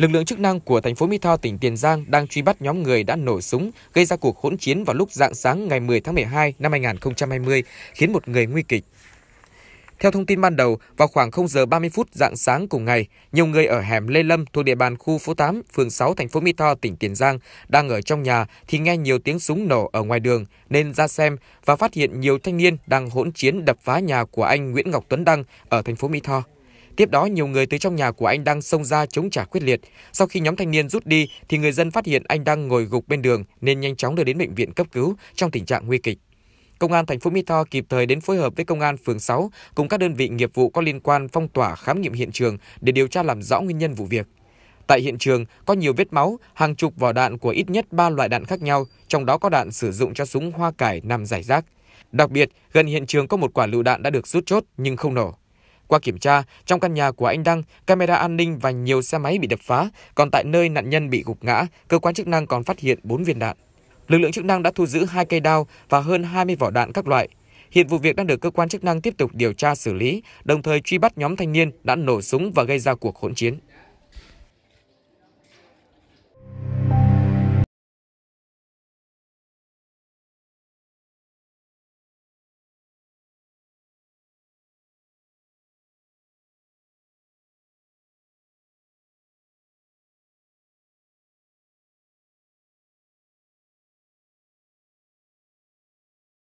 lực lượng chức năng của thành phố Mỹ Tho, tỉnh Tiền Giang đang truy bắt nhóm người đã nổ súng gây ra cuộc hỗn chiến vào lúc dạng sáng ngày 10 tháng 12 năm 2020, khiến một người nguy kịch. Theo thông tin ban đầu, vào khoảng 0 giờ 30 phút dạng sáng cùng ngày, nhiều người ở hẻm Lê Lâm thuộc địa bàn khu phố 8, phường 6, thành phố Mỹ Tho, tỉnh Tiền Giang đang ở trong nhà thì nghe nhiều tiếng súng nổ ở ngoài đường nên ra xem và phát hiện nhiều thanh niên đang hỗn chiến đập phá nhà của anh Nguyễn Ngọc Tuấn Đăng ở thành phố Mỹ Tho. Tiếp đó, nhiều người từ trong nhà của anh Đăng xông ra chống trả quyết liệt. Sau khi nhóm thanh niên rút đi, thì người dân phát hiện anh Đăng ngồi gục bên đường nên nhanh chóng đưa đến bệnh viện cấp cứu trong tình trạng nguy kịch. Công an thành phố Mỹ Tho kịp thời đến phối hợp với công an phường 6 cùng các đơn vị nghiệp vụ có liên quan phong tỏa khám nghiệm hiện trường để điều tra làm rõ nguyên nhân vụ việc. Tại hiện trường có nhiều vết máu, hàng chục vỏ đạn của ít nhất 3 loại đạn khác nhau, trong đó có đạn sử dụng cho súng hoa cải nằm rải rác. Đặc biệt, gần hiện trường có một quả lựu đạn đã được rút chốt nhưng không nổ. Qua kiểm tra, trong căn nhà của anh Đăng, camera an ninh và nhiều xe máy bị đập phá, còn tại nơi nạn nhân bị gục ngã, cơ quan chức năng còn phát hiện 4 viên đạn. Lực lượng chức năng đã thu giữ hai cây đao và hơn 20 vỏ đạn các loại. Hiện vụ việc đang được cơ quan chức năng tiếp tục điều tra xử lý, đồng thời truy bắt nhóm thanh niên đã nổ súng và gây ra cuộc hỗn chiến.